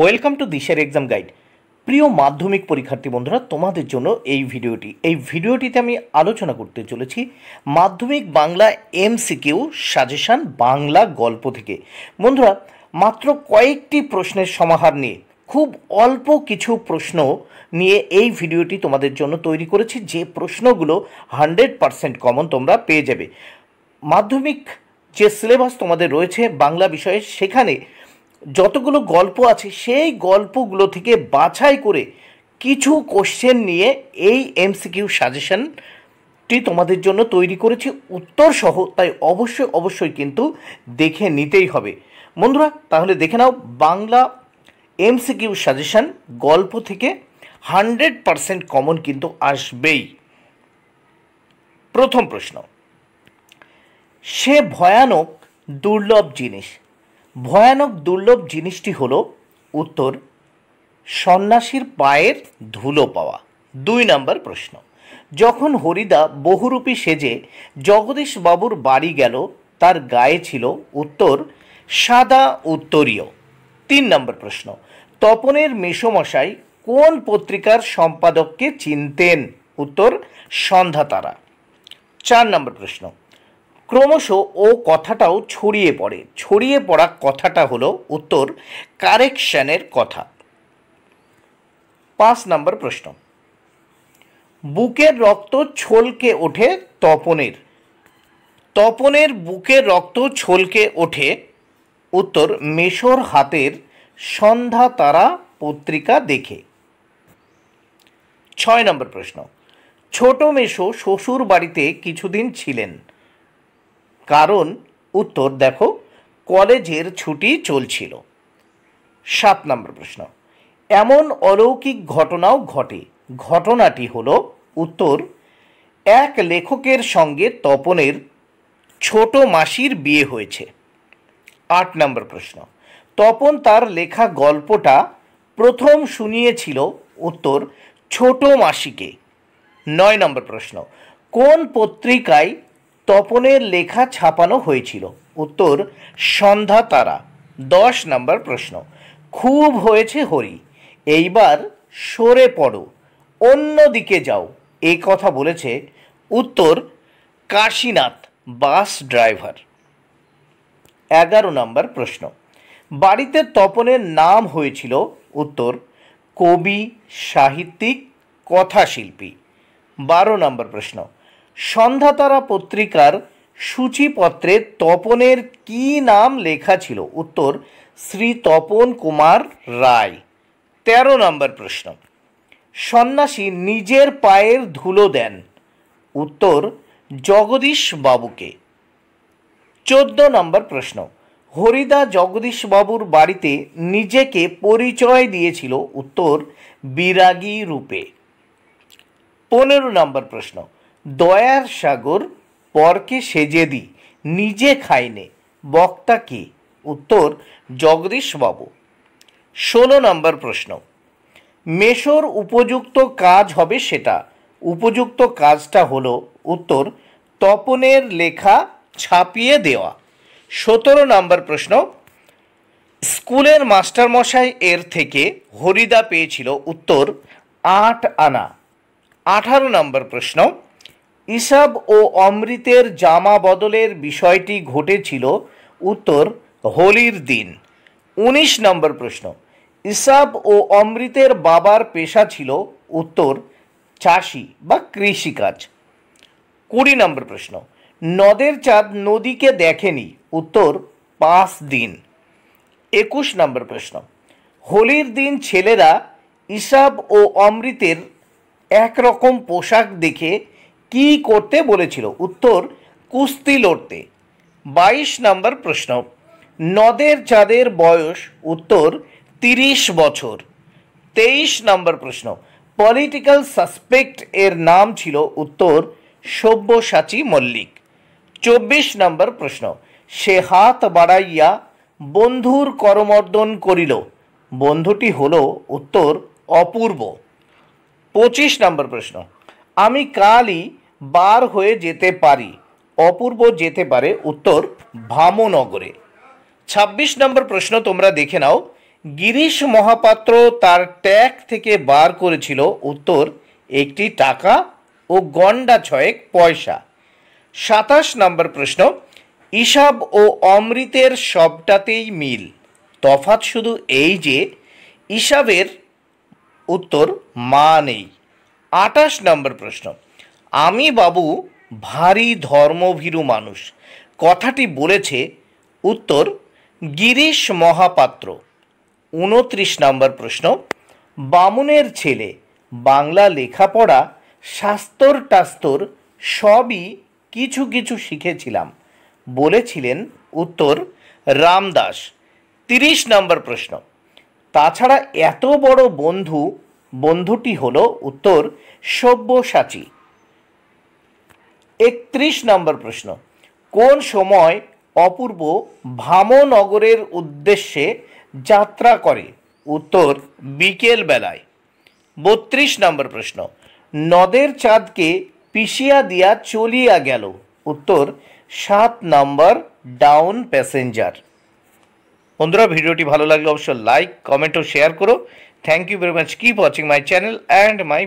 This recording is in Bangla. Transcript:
ওয়েলকাম টু দিশের এক্সাম গাইড প্রিয় মাধ্যমিক পরীক্ষার্থী বন্ধুরা তোমাদের জন্য এই ভিডিওটি এই ভিডিওটিতে আমি আলোচনা করতে চলেছি মাধ্যমিক বাংলা এমসিকিউ সাজেশান বাংলা গল্প থেকে বন্ধুরা মাত্র কয়েকটি প্রশ্নের সমাহার নিয়ে খুব অল্প কিছু প্রশ্ন নিয়ে এই ভিডিওটি তোমাদের জন্য তৈরি করেছি যে প্রশ্নগুলো হান্ড্রেড পারসেন্ট কমন তোমরা পেয়ে যাবে মাধ্যমিক যে সিলেবাস তোমাদের রয়েছে বাংলা বিষয়ে সেখানে যতগুলো গল্প আছে সেই গল্পগুলো থেকে বাছাই করে কিছু কোশ্চেন নিয়ে এই এমসিকিউ সাজেশনটি তোমাদের জন্য তৈরি করেছি উত্তর সহ তাই অবশ্যই অবশ্যই কিন্তু দেখে নিতেই হবে বন্ধুরা তাহলে দেখে নাও বাংলা এমসিকিউ সাজেশন গল্প থেকে হান্ড্রেড পারসেন্ট কমন কিন্তু আসবেই প্রথম প্রশ্ন সে ভয়ানক দুর্লভ জিনিস ভয়ানক দুর্লভ জিনিসটি হল উত্তর সন্ন্যাসীর পায়ের ধুলো পাওয়া দুই নম্বর প্রশ্ন যখন হরিদা বহুরূপী সেজে জগদীশবাবুর বাড়ি গেল তার গায়ে ছিল উত্তর সাদা উত্তরীয় তিন নম্বর প্রশ্ন তপনের মেষমশাই কোন পত্রিকার সম্পাদককে চিনতেন উত্তর সন্ধ্যা তারা চার নম্বর প্রশ্ন ক্রমশ ও কথাটাও ছড়িয়ে পড়ে ছড়িয়ে পড়া কথাটা হলো উত্তর কারেকশানের কথা পাঁচ নম্বর প্রশ্ন বুকের রক্ত ছলকে ওঠে তপনের তপনের বুকের রক্ত ছলকে ওঠে উত্তর মেশর হাতের সন্ধ্যা তারা পত্রিকা দেখে ছয় নম্বর প্রশ্ন ছোট মেশো শ্বশুর বাড়িতে কিছুদিন ছিলেন কারণ উত্তর দেখো কলেজের ছুটি চলছিল সাত নম্বর প্রশ্ন এমন অলৌকিক ঘটনাও ঘটে ঘটনাটি হলো উত্তর এক লেখকের সঙ্গে তপনের ছোট মাসির বিয়ে হয়েছে আট নম্বর প্রশ্ন তপন তার লেখা গল্পটা প্রথম শুনিয়েছিল উত্তর ছোট মাসিকে নয় নম্বর প্রশ্ন কোন পত্রিকায় তপনের লেখা ছাপানো হয়েছিল উত্তর সন্ধ্যা তারা দশ নম্বর প্রশ্ন খুব হয়েছে হরি এইবার সরে পড়ো অন্য দিকে যাও এ কথা বলেছে উত্তর কাশীনাথ বাস ড্রাইভার এগারো নম্বর প্রশ্ন বাড়িতে তপনের নাম হয়েছিল উত্তর কবি সাহিত্যিক কথাশিল্পী বারো নম্বর প্রশ্ন সন্ধ্যাতারা পত্রিকার সূচিপত্রে তপনের কি নাম লেখা ছিল উত্তর শ্রী তপন কুমার রায় তেরো নম্বর প্রশ্ন সন্ন্যাসী নিজের পায়ের ধুলো দেন উত্তর জগদীশ বাবুকে চোদ্দ নম্বর প্রশ্ন হরিদা জগদীশ বাবুর বাড়িতে নিজেকে পরিচয় দিয়েছিল উত্তর বিরাগী রূপে পনেরো নম্বর প্রশ্ন দয়ার সাগর পরকে সেজে দি নিজে খাইনে বক্তা কে উত্তর জগদীশবাবু ষোলো নম্বর প্রশ্ন মেশোর উপযুক্ত কাজ হবে সেটা উপযুক্ত কাজটা হলো উত্তর তপনের লেখা ছাপিয়ে দেওয়া সতেরো নম্বর প্রশ্ন স্কুলের মাস্টারমশাই এর থেকে হরিদা পেয়েছিল উত্তর আট আনা আঠারো নম্বর প্রশ্ন ইসাব ও অমৃতের জামা বদলের বিষয়টি ঘটেছিল উত্তর হোলির দিন ১৯ নম্বর প্রশ্ন ইসাব ও অমৃতের বাবার পেশা ছিল উত্তর চাষি বা কৃষিকাজ কুড়ি নম্বর প্রশ্ন নদের চাঁদ নদীকে দেখেনি উত্তর পাঁচ দিন একুশ নম্বর প্রশ্ন হোলির দিন ছেলেরা ইসাব ও অমৃতের একরকম পোশাক দেখে কি করতে বলেছিল উত্তর কুস্তি লড়তে বাইশ নম্বর প্রশ্ন নদের চাঁদের বয়স উত্তর তিরিশ বছর তেইশ নম্বর প্রশ্ন পলিটিক্যাল সাসপেক্ট এর নাম ছিল উত্তর সব্যসাচী মল্লিক চব্বিশ নম্বর প্রশ্ন সে হাত বাড়াইয়া বন্ধুর করমর্দন করিল বন্ধুটি হল উত্তর অপূর্ব পঁচিশ নম্বর প্রশ্ন আমি কালই বার হয়ে যেতে পারি অপূর্ব যেতে পারে উত্তর ভামনগরে ২৬ নম্বর প্রশ্ন তোমরা দেখে নাও গিরিশ মহাপাত্র তার ট্যাগ থেকে বার করেছিল উত্তর একটি টাকা ও গন্ডা ছয়েক পয়সা সাতাশ নম্বর প্রশ্ন ইসাব ও অমৃতের সবটাতেই মিল তফাত শুধু এই যে ইসাবের উত্তর মা নেই আটাশ নম্বর প্রশ্ন আমি বাবু ভারী ধর্মভীরু মানুষ কথাটি বলেছে উত্তর গিরিশ মহাপাত্র উনত্রিশ নম্বর প্রশ্ন বামুনের ছেলে বাংলা লেখাপড়া শাস্তর টাস্তর সবই কিছু কিছু শিখেছিলাম বলেছিলেন উত্তর রামদাস তিরিশ নম্বর প্রশ্ন তাছাড়া এত বড় বন্ধু বন্ধুটি হল উত্তর সব্যসাচী একত্রিশ নম্বর প্রশ্ন কোন সময় অপূর্ব ভামনগরের উদ্দেশ্যে যাত্রা করে উত্তর বিকেল বেলায় বত্রিশ নম্বর প্রশ্ন নদের চাঁদকে পিষিয়া দিয়া চলিয়া গেল উত্তর সাত নম্বর ডাউন প্যাসেঞ্জার বন্ধুরা ভিডিওটি ভালো লাগলে অবশ্যই লাইক কমেন্ট ও শেয়ার করো Thank you very much. Keep watching my channel and my